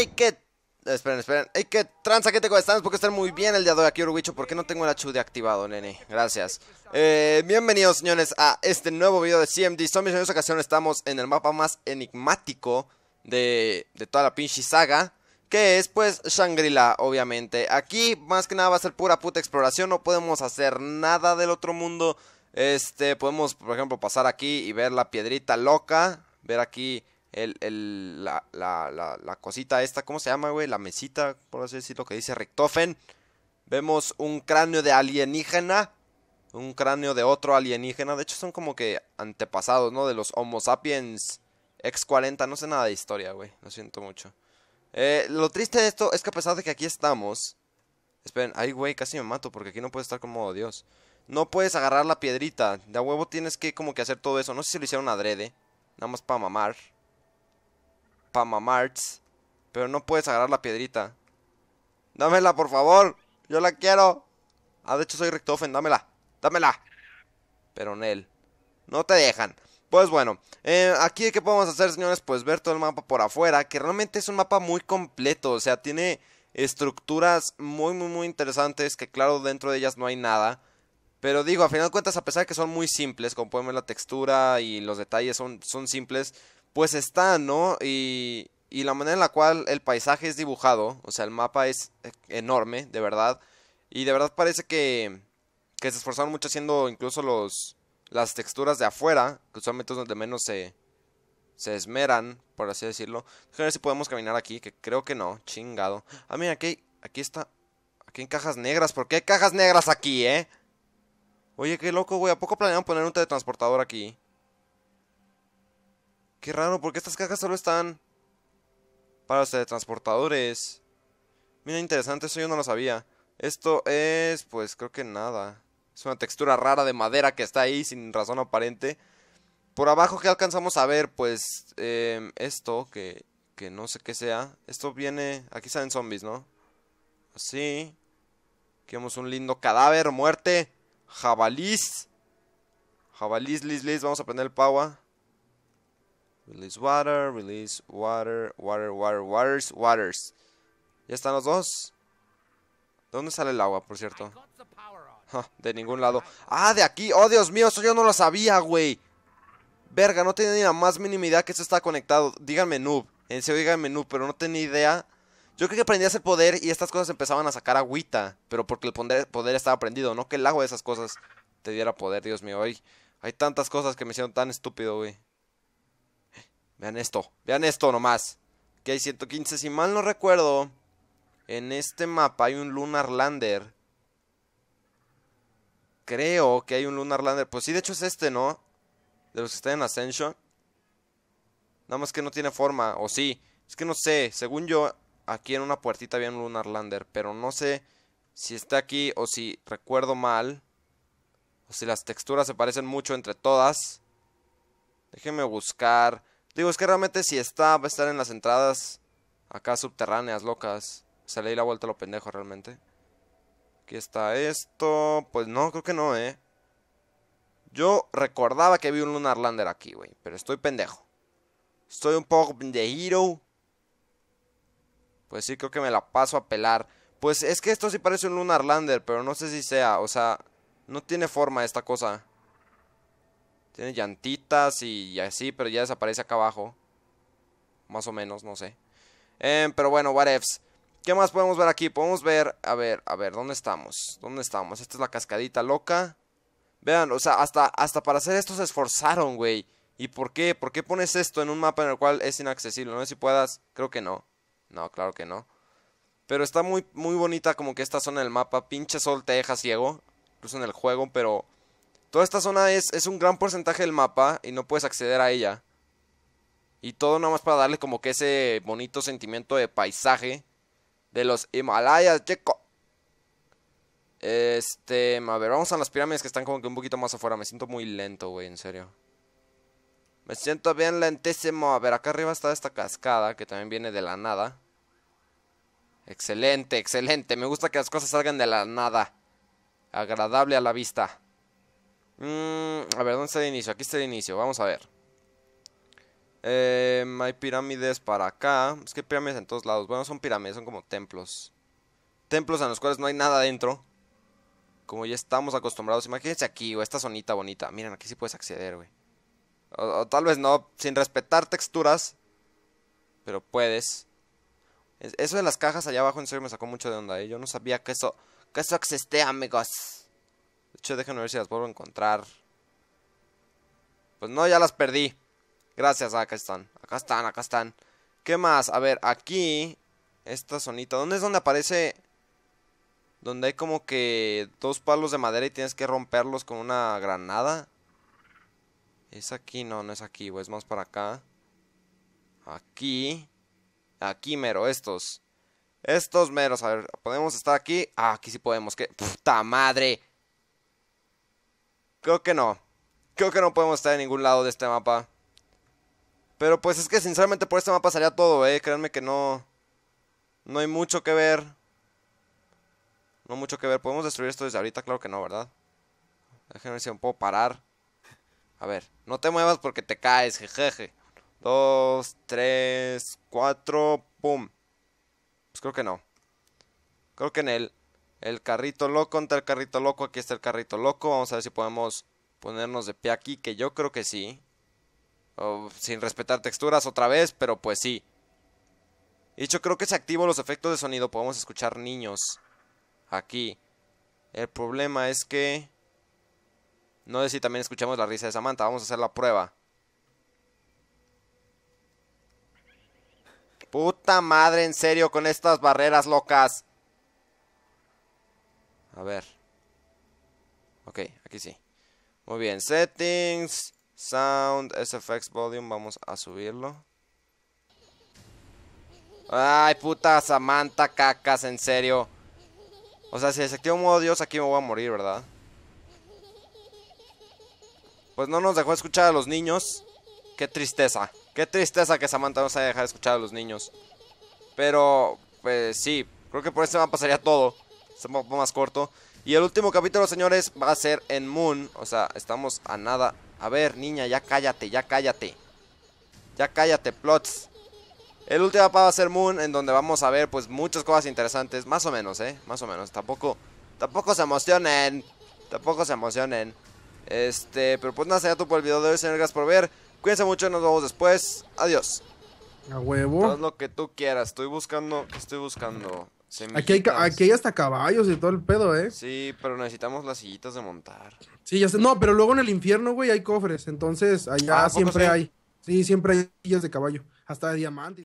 Hay que... Esperen, esperen. Hay que... tranza, ¿qué te Porque estar muy bien el día de hoy aquí, Uruguicho. porque no tengo el HUD activado, nene? Gracias. Eh, bienvenidos, señores, a este nuevo video de CMD Zombies. En esta ocasión estamos en el mapa más enigmático de, de toda la pinche saga. Que es, pues, Shangri-La, obviamente. Aquí, más que nada, va a ser pura puta exploración. No podemos hacer nada del otro mundo. Este, podemos, por ejemplo, pasar aquí y ver la piedrita loca. Ver aquí el, el la, la, la, cosita esta, ¿cómo se llama, güey? La mesita, por así decirlo, que dice Rectofen. Vemos un cráneo de alienígena, un cráneo de otro alienígena. De hecho, son como que antepasados, ¿no? De los Homo sapiens X40. No sé nada de historia, güey. Lo siento mucho. Eh, lo triste de esto es que a pesar de que aquí estamos... Esperen, ay, güey, casi me mato porque aquí no puedes estar modo Dios. No puedes agarrar la piedrita. De a huevo tienes que como que hacer todo eso. No sé si lo hicieron adrede. Nada más para mamar. Pamamarts. Pero no puedes agarrar la piedrita. Dámela, por favor. Yo la quiero. Ah, de hecho soy Richtofen. Dámela. Dámela. Pero él, No te dejan. Pues bueno, eh, aquí qué podemos hacer, señores, pues ver todo el mapa por afuera, que realmente es un mapa muy completo, o sea, tiene estructuras muy, muy, muy interesantes, que claro, dentro de ellas no hay nada. Pero digo, a final de cuentas, a pesar de que son muy simples, como pueden ver la textura y los detalles son, son simples, pues está, ¿no? Y, y la manera en la cual el paisaje es dibujado, o sea, el mapa es enorme, de verdad. Y de verdad parece que, que se esforzaron mucho haciendo incluso los, las texturas de afuera, que usualmente es donde menos se, se esmeran, por así decirlo. A ver si podemos caminar aquí, que creo que no, chingado. Ah, mira, aquí, aquí está, aquí en cajas negras, ¿por qué hay cajas negras aquí, eh? Oye, qué loco, güey, ¿a poco planearon poner un teletransportador aquí? Qué raro, porque estas cajas solo están para los teletransportadores. Mira, interesante, eso yo no lo sabía. Esto es, pues creo que nada. Es una textura rara de madera que está ahí sin razón aparente. Por abajo que alcanzamos a ver, pues em, esto, que, que no sé qué sea. Esto viene, aquí salen zombies, ¿no? Así. Aquí vemos un lindo cadáver, muerte, jabalís. Jabalís, lis, vamos a prender el pawa. Release water, release water, water, water, waters, waters. Ya están los dos. dónde sale el agua, por cierto? de ningún lado. ¡Ah, de aquí! ¡Oh, Dios mío! Eso yo no lo sabía, güey. Verga, no tenía ni la más mínima idea que esto está conectado. Díganme noob. En serio, díganme noob, pero no tenía idea. Yo creo que prendías el poder y estas cosas empezaban a sacar agüita. Pero porque el poder, estaba prendido, no que el agua de esas cosas te diera poder, Dios mío. hay tantas cosas que me hicieron tan estúpido, güey. Vean esto, vean esto nomás. Que hay 115, si mal no recuerdo, en este mapa hay un Lunar Lander. Creo que hay un Lunar Lander. Pues sí, de hecho es este, ¿no? De los que están en Ascension. Nada más que no tiene forma, o sí. Es que no sé, según yo, aquí en una puertita había un Lunar Lander, pero no sé si está aquí o si recuerdo mal. O si las texturas se parecen mucho entre todas. Déjenme buscar. Digo, es que realmente si está, va a estar en las entradas acá subterráneas, locas. Se le di la vuelta a lo pendejo realmente. Aquí está esto. Pues no, creo que no, eh. Yo recordaba que vi un Lunar Lander aquí, güey. Pero estoy pendejo. Estoy un poco de hero Pues sí, creo que me la paso a pelar. Pues es que esto sí parece un Lunar Lander, pero no sé si sea. O sea, no tiene forma esta cosa. Tiene llantitas y así, pero ya desaparece acá abajo. Más o menos, no sé. Em, pero bueno, what ¿Qué más podemos ver aquí? Podemos ver, a ver, a ver, ¿dónde estamos? ¿Dónde estamos? Esta es la cascadita loca. Vean, o sea, hasta, hasta para hacer esto se esforzaron, güey. ¿Y por qué? ¿Por qué pones esto en un mapa en el cual es inaccesible? No sé si puedas. Creo que no. No, claro que no. Pero está muy, muy bonita como que esta zona del mapa. Pinche sol te deja ciego. Incluso en el juego, pero Toda esta zona es, es un gran porcentaje del mapa y no puedes acceder a ella. Y todo nada más para darle como que ese bonito sentimiento de paisaje de los Himalayas, checo. Este, a ver, vamos a las pirámides que están como que un poquito más afuera. Me siento muy lento, güey, en serio. Me siento bien lentísimo. A ver, acá arriba está esta cascada que también viene de la nada. Excelente, excelente. Me gusta que las cosas salgan de la nada. Agradable a la vista. Mm, a ver, ¿dónde está el inicio? Aquí está el inicio, vamos a ver. Eh, hay pirámides para acá. Es que hay pirámides en todos lados. Bueno, son pirámides, son como templos. Templos en los cuales no hay nada dentro. Como ya estamos acostumbrados. Imagínense aquí, o esta zonita bonita. Miren, aquí sí puedes acceder, güey. O, tal vez no, sin respetar texturas. Pero puedes. eso de las cajas allá abajo en serio me sacó mucho de onda, ¿eh? Yo no sabía que eso, que eso existía, amigos hecho, déjenme ver si las puedo encontrar. Pues no, ya las perdí. Gracias, acá están. Acá están, acá están. ¿Qué más? A ver, aquí. Esta zonita. ¿Dónde es donde aparece? Donde hay como que dos palos de madera y tienes que romperlos con una granada. Es aquí, no, no es aquí, Es más para acá. Aquí. Aquí, mero, estos. Estos meros. A ver, ¿podemos estar aquí? Ah, aquí sí podemos. ¡Qué puta madre! Creo que no. Creo que no podemos estar en ningún lado de este mapa. Pero pues es que sinceramente por este mapa salía todo, eh. Créanme que no... No hay mucho que ver. No mucho que ver. ¿Podemos destruir esto desde ahorita? Claro que no, ¿verdad? Déjenme ver si me puedo parar. A ver, no te muevas porque te caes, jejeje. Dos, tres, cuatro, pum. Pues creo que no. Creo que en el el carrito loco contra el carrito loco. Aquí está el carrito loco. Vamos a ver si podemos ponernos de pie aquí, que yo creo que sí. sin respetar texturas otra vez, pero pues sí. Dicho creo que se activan los efectos de sonido. Podemos escuchar niños aquí. El problema es que... No sé si también escuchamos la risa de Samantha. Vamos a hacer la prueba. Puta madre, en serio, con estas barreras locas. A ver. Ok, aquí sí. Muy bien, settings, sound, SFX volume, vamos a subirlo. Ay, puta Samantha, cacas, en serio. O sea, si desactivo modo Dios, aquí me voy a morir, ¿verdad? Pues no nos dejó escuchar a los niños. Qué tristeza. Qué tristeza que Samantha nos haya dejado escuchar a los niños. Pero, pues sí, creo que por este pasar pasaría todo un poco más corto. Y el último capítulo, señores, va a ser en Moon. O sea, estamos a nada. A ver, niña, ya cállate, ya cállate. Ya cállate, plots. El último va a ser Moon, en donde vamos a ver, pues, muchas cosas interesantes. Más o menos, ¿eh? Más o menos. Tampoco, tampoco se emocionen. Tampoco se emocionen. Este, pero pues nada, sería tú por el video de hoy, señor. Gracias por ver. Cuídense mucho, nos vemos después. Adiós. A huevo. Haz lo que tú quieras. Estoy buscando. estoy buscando? Aquí hay, aquí hay, hasta caballos y todo el pedo, ¿eh? Sí, pero necesitamos las sillitas de montar. Sí, ya No, pero luego en el infierno, güey, hay cofres. Entonces, allá ah, siempre hay. Sí, siempre hay sillas de caballo. Hasta de diamante.